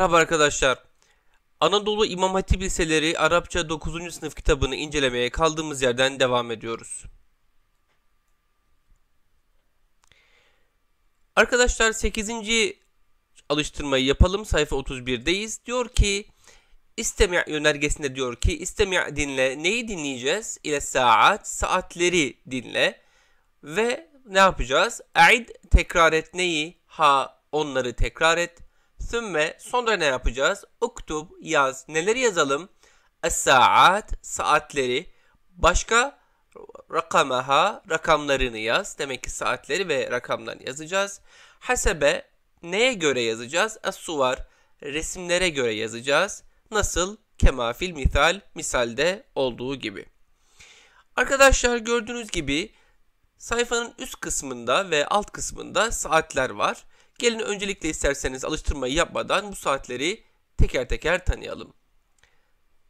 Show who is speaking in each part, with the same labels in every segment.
Speaker 1: Merhaba arkadaşlar. Anadolu İmam Hatip Liseleri Arapça 9. sınıf kitabını incelemeye kaldığımız yerden devam ediyoruz. Arkadaşlar 8. alıştırmayı yapalım. Sayfa 31'deyiz. Diyor ki İstemi' yönergesinde diyor ki İstemi' dinle. Neyi dinleyeceğiz? İle saat. Saatleri dinle. Ve ne yapacağız? Eid tekrar et neyi? Ha onları tekrar et Sümme sonra ne yapacağız? Uktub yaz. Neleri yazalım? Es-saat saatleri. Başka rakamaha rakamlarını yaz. Demek ki saatleri ve rakamlarını yazacağız. Hasebe neye göre yazacağız? Es-suvar resimlere göre yazacağız. Nasıl? Kemafil misal misalde olduğu gibi. Arkadaşlar gördüğünüz gibi sayfanın üst kısmında ve alt kısmında saatler var. Gelin öncelikle isterseniz alıştırmayı yapmadan bu saatleri teker teker tanıyalım.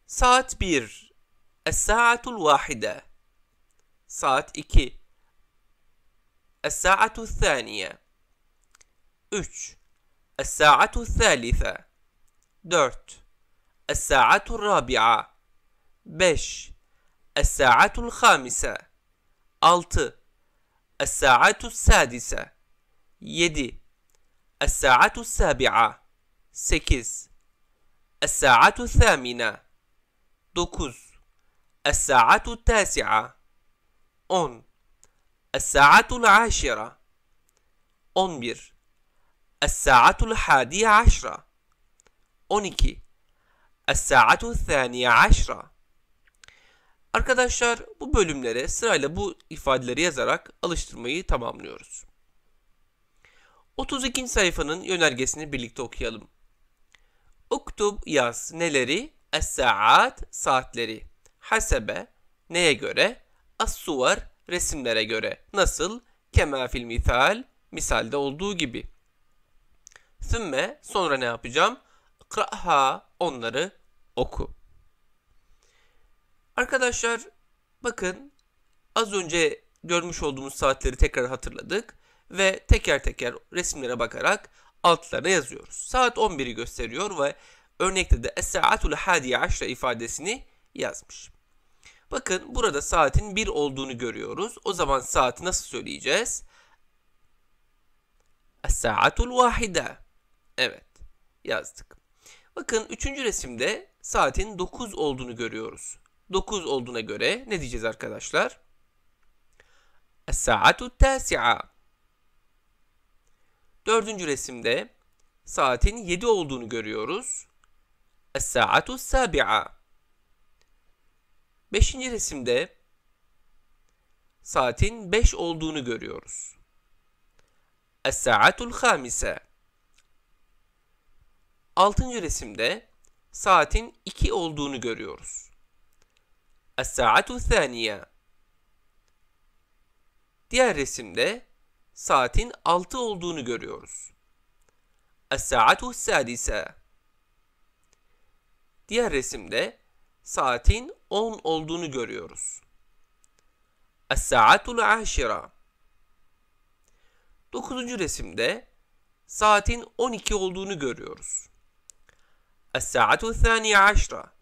Speaker 1: Saat 1. Es-sa'atul vahide. Saat 2. Es-sa'atul thaniye. 3. Es-sa'atul thalithe. 4. Es-sa'atul rabi'a. 5. Es-sa'atul khamise. 6. Es-sa'atul sadise. 7. الساعة السابعة 8 الساعة الثامنة 9 الساعة التاسعة 10 الساعة العاشرة 11 الساعة الحادية عشرة 12 الساعة الثانية عشرة Arkadaşlar bu bölümlere sırayla bu ifadeleri yazarak alıştırmayı tamamlıyoruz. 32. sayfanın yönergesini birlikte okuyalım. Uktub yaz neleri? Es-saat saatleri. Hasebe neye göre? As-suvar resimlere göre. Nasıl? Kema fil misal misalde olduğu gibi. Sümme sonra ne yapacağım? Kra'ha onları oku. Arkadaşlar bakın az önce görmüş olduğumuz saatleri tekrar hatırladık ve teker teker resimlere bakarak altlarına yazıyoruz. Saat 11'i gösteriyor ve örnekte de Es-Sa'atul Hadiye Aşra ifadesini yazmış. Bakın burada saatin 1 olduğunu görüyoruz. O zaman saati nasıl söyleyeceğiz? Es-Sa'atul Vahide. Evet yazdık. Bakın 3. resimde saatin 9 olduğunu görüyoruz. 9 olduğuna göre ne diyeceğiz arkadaşlar? Es-Sa'atul Tasi'a. Dördüncü resimde saatin 7 olduğunu görüyoruz. Es-sa'atu sabi'a. Beşinci resimde saatin 5 olduğunu görüyoruz. Es-sa'atul Khamise. Altıncı resimde saatin 2 olduğunu görüyoruz. Es-sa'atu thaniye. Diğer resimde saatin 6 olduğunu görüyoruz. Es-saatu sadise. Diğer resimde saatin 10 olduğunu görüyoruz. Es-saatul aşira. Dokuzuncu resimde saatin 12 olduğunu görüyoruz. Es-saatu thaniye aşra.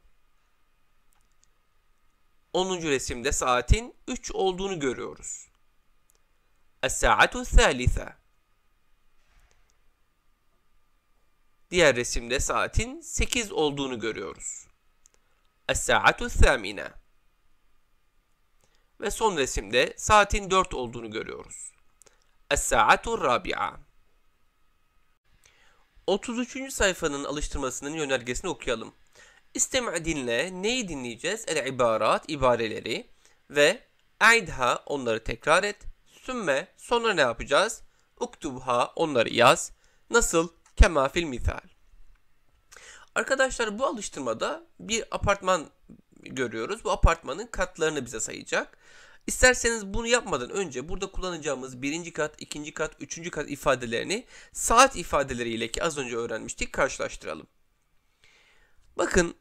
Speaker 1: 10. resimde saatin 3 olduğunu görüyoruz. الساعة الثالثة Diğer resimde saatin 8 olduğunu görüyoruz. Es-sa'atu thamina. Ve son resimde saatin 4 olduğunu görüyoruz. Es-sa'atu rabi'a. 33. sayfanın alıştırmasının yönergesini okuyalım. İstem'i dinle, neyi dinleyeceğiz? El-ibarat, ibareleri ve eidha, onları tekrar et. Sümme sonra ne yapacağız? Uktubha onları yaz. Nasıl? Kemafil misal. Arkadaşlar bu alıştırmada bir apartman görüyoruz. Bu apartmanın katlarını bize sayacak. İsterseniz bunu yapmadan önce burada kullanacağımız birinci kat, ikinci kat, üçüncü kat ifadelerini saat ifadeleriyle ki az önce öğrenmiştik karşılaştıralım. Bakın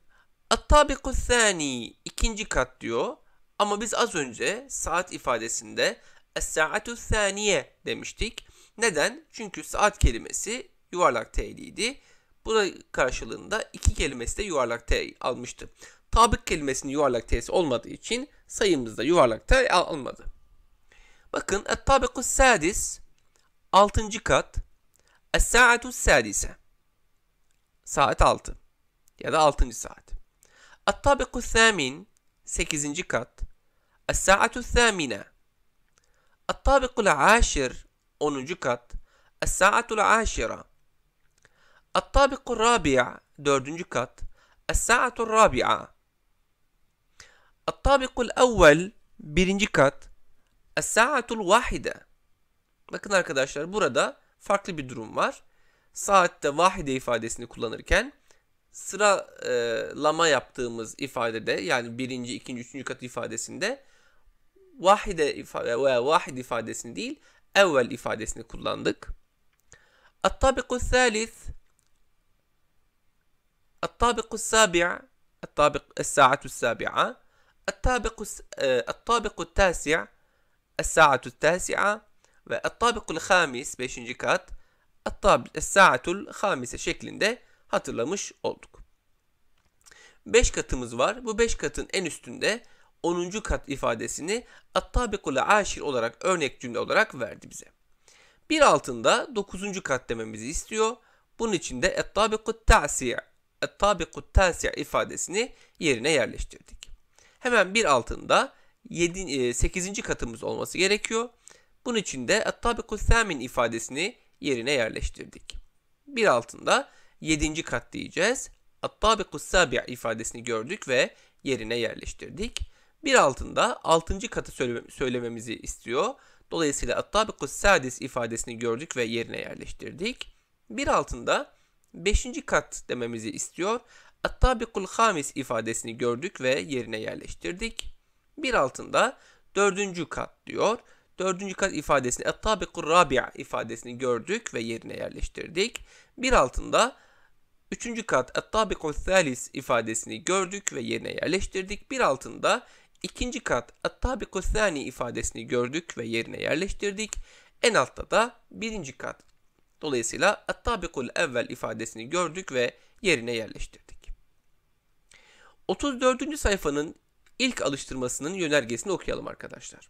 Speaker 1: Attabiku sani ikinci kat diyor ama biz az önce saat ifadesinde Es-sa'atu saniye demiştik. Neden? Çünkü saat kelimesi yuvarlak T T'liydi. Buna karşılığında iki kelimesi de yuvarlak T almıştı. Tabık kelimesinin yuvarlak T'si olmadığı için sayımızda yuvarlak T almadı. Bakın et-tabiku sadis 6. kat Es-sa'atu sadise Saat altı ya da altıncı saat. Et-tabiku thamin 8. kat Es-sa'atu thamine Attabikul aşir 10. kat. Es-saatul aşira. Attabikul rabi'a 4. kat. Es-saatul rabi'a. Attabikul evvel 1. kat. Es-saatul vahide. Bakın arkadaşlar burada farklı bir durum var. Saatte vahide ifadesini kullanırken sıralama yaptığımız ifadede yani birinci, ikinci, üçüncü kat ifadesinde Vahide ifade veya vahid ifadesini değil evvel ifadesini kullandık. At-tabiku thalith At-tabiku sabi' الطابق الساعة السابعة الطابق الطابق التاسع الساعة التاسعة والطابق الخامس 5. kat الساعة الخامسة şeklinde hatırlamış olduk. 5 katımız var. Bu 5 katın en üstünde 10. kat ifadesini Attabikul Aşir olarak örnek cümle olarak verdi bize. Bir altında 9. kat dememizi istiyor. Bunun için de Attabikut Ta'si' Attabikut Ta'si' ifadesini yerine yerleştirdik. Hemen bir altında 7, 8. E, katımız olması gerekiyor. Bunun için de Attabikut Thamin ifadesini yerine yerleştirdik. Bir altında 7. kat diyeceğiz. Attabikus sabi ifadesini gördük ve yerine yerleştirdik. Bir altında altıncı katı söylememizi istiyor. Dolayısıyla Attabikus Sadis ifadesini gördük ve yerine yerleştirdik. Bir altında beşinci kat dememizi istiyor. Attabikul Hamis ifadesini gördük ve yerine yerleştirdik. Bir altında dördüncü kat diyor. Dördüncü kat ifadesini Attabikul Rabia ifadesini gördük ve yerine yerleştirdik. Bir altında üçüncü kat Attabikul Thalis ifadesini gördük ve yerine yerleştirdik. Bir altında İkinci kat attabiku sani ifadesini gördük ve yerine yerleştirdik. En altta da birinci kat. Dolayısıyla attabikul evvel ifadesini gördük ve yerine yerleştirdik. 34. sayfanın ilk alıştırmasının yönergesini okuyalım arkadaşlar.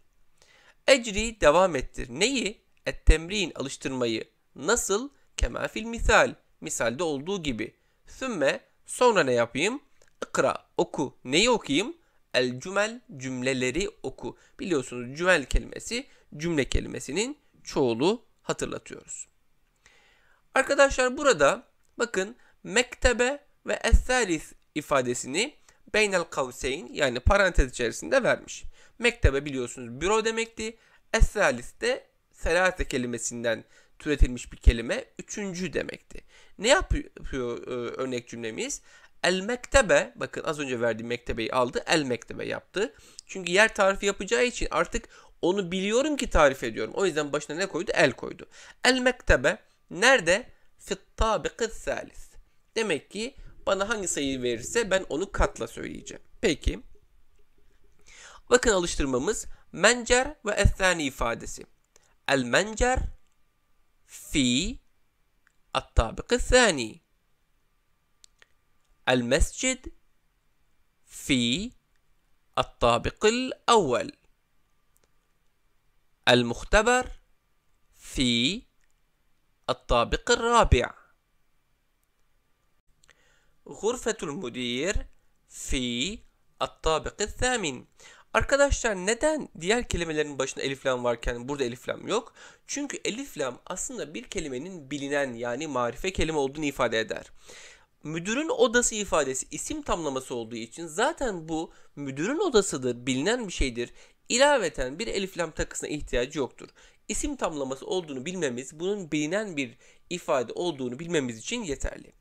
Speaker 1: Ecri devam ettir. Neyi? Et temrin alıştırmayı. Nasıl? Kema fil misal. Misalde olduğu gibi. Sümme sonra ne yapayım? Ikra oku. Neyi okuyayım? el cümel cümleleri oku. Biliyorsunuz cümel kelimesi cümle kelimesinin çoğulu hatırlatıyoruz. Arkadaşlar burada bakın mektebe ve esalis ifadesini beynel kavseyn yani parantez içerisinde vermiş. Mektebe biliyorsunuz büro demekti. Esalis de selate kelimesinden türetilmiş bir kelime. Üçüncü demekti. Ne yapıyor e, örnek cümlemiz? El mektebe bakın az önce verdiğim mektebeyi aldı. El mektebe yaptı. Çünkü yer tarifi yapacağı için artık onu biliyorum ki tarif ediyorum. O yüzden başına ne koydu? El koydu. El mektebe nerede? Fit tabiqı salis. Demek ki bana hangi sayıyı verirse ben onu katla söyleyeceğim. Peki. Bakın alıştırmamız mencer ve ethani ifadesi. El mencer fi at tabiqı sani. المسجد في الطابق الأول المختبر في الطابق الرابع غرفة المدير في الطابق الثامن Arkadaşlar neden diğer kelimelerin başında eliflam varken burada eliflam yok? Çünkü eliflam aslında bir kelimenin bilinen yani marife kelime olduğunu ifade eder müdürün odası ifadesi isim tamlaması olduğu için zaten bu müdürün odasıdır, bilinen bir şeydir. İlaveten bir eliflam takısına ihtiyacı yoktur. İsim tamlaması olduğunu bilmemiz, bunun bilinen bir ifade olduğunu bilmemiz için yeterli.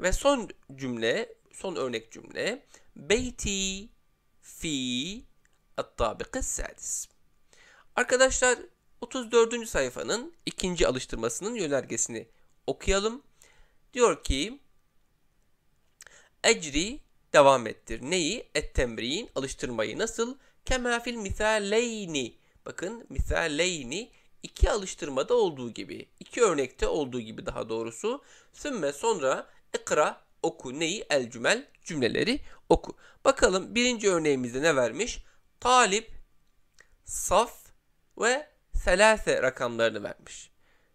Speaker 1: Ve son cümle, son örnek cümle. Beyti fi at-tabiqı sadis. Arkadaşlar 34. sayfanın ikinci alıştırmasının yönergesini okuyalım. Diyor ki ecri devam ettir. Neyi? Et alıştırmayı. Nasıl? Kema fil misaleyni. Bakın misaleyni iki alıştırmada olduğu gibi, iki örnekte olduğu gibi daha doğrusu. Sümme sonra ikra oku neyi? El cümel cümleleri oku. Bakalım birinci örneğimizde ne vermiş? Talip, saf ve selase rakamlarını vermiş.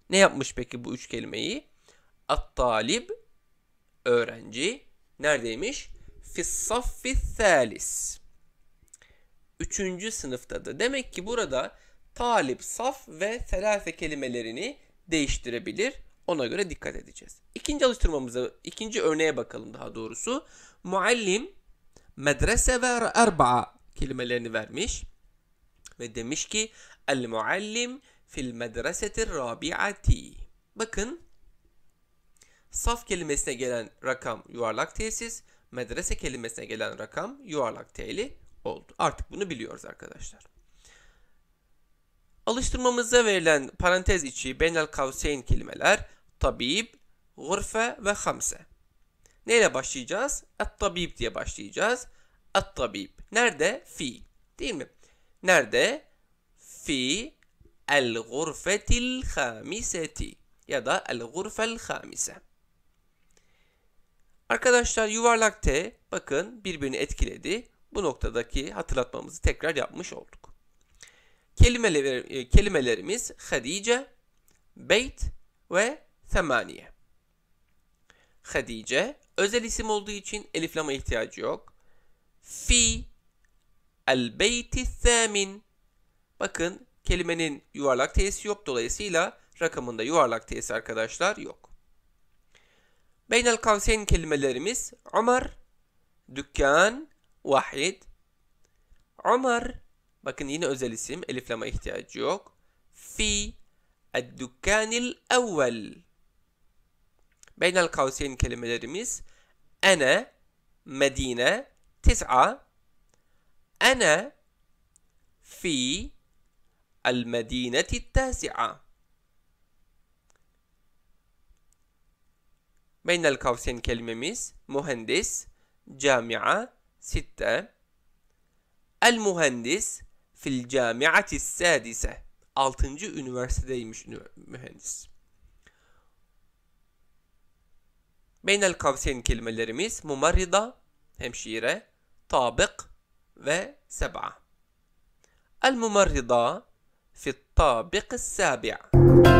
Speaker 1: Ne yapmış peki bu üç kelimeyi? At-talib öğrenci, neredeymiş? Fissaffi thalis. Üçüncü sınıftadır. Demek ki burada talip, saf ve selase kelimelerini değiştirebilir. Ona göre dikkat edeceğiz. İkinci alıştırmamıza, ikinci örneğe bakalım daha doğrusu. Muallim, medrese ve erba'a kelimelerini vermiş. Ve demiş ki, el muallim fil medresetir rabi'ati. Bakın Saf kelimesine gelen rakam yuvarlak t'siz, medrese kelimesine gelen rakam yuvarlak t'li oldu. Artık bunu biliyoruz arkadaşlar. Alıştırmamıza verilen parantez içi benel kavseyn kelimeler tabib, gurfe ve hamse. Neyle başlayacağız? At tabib diye başlayacağız. At tabib Nerede? Fi. Değil mi? Nerede? Fi el-gurfetil hamiseti ya da el-gurfel hamise. Arkadaşlar yuvarlak T bakın birbirini etkiledi. Bu noktadaki hatırlatmamızı tekrar yapmış olduk. Kelimeler, e, kelimelerimiz Hadice, Beyt ve Semaniye. Hadice özel isim olduğu için eliflama ihtiyacı yok. Fi el beyti thamin. Bakın kelimenin yuvarlak T'si yok dolayısıyla rakamında yuvarlak T'si arkadaşlar yok. بين القوسين كلمة لرمز عمر دكان واحد عمر بكن هنا أزال اسم ألف لما إيه يحتاج يوك في الدكان الأول بين القوسين كلمة لرمز أنا مدينة تسعة أنا في المدينة التاسعة Beynel kavsen kelimemiz mühendis, camia, sitte. El mühendis fil camiati sadise. Altıncı üniversitedeymiş mühendis. Beynel kavsen kelimelerimiz mumarrida, hemşire, tabık ve seb'a. El mumarrida fi tabık sabi'.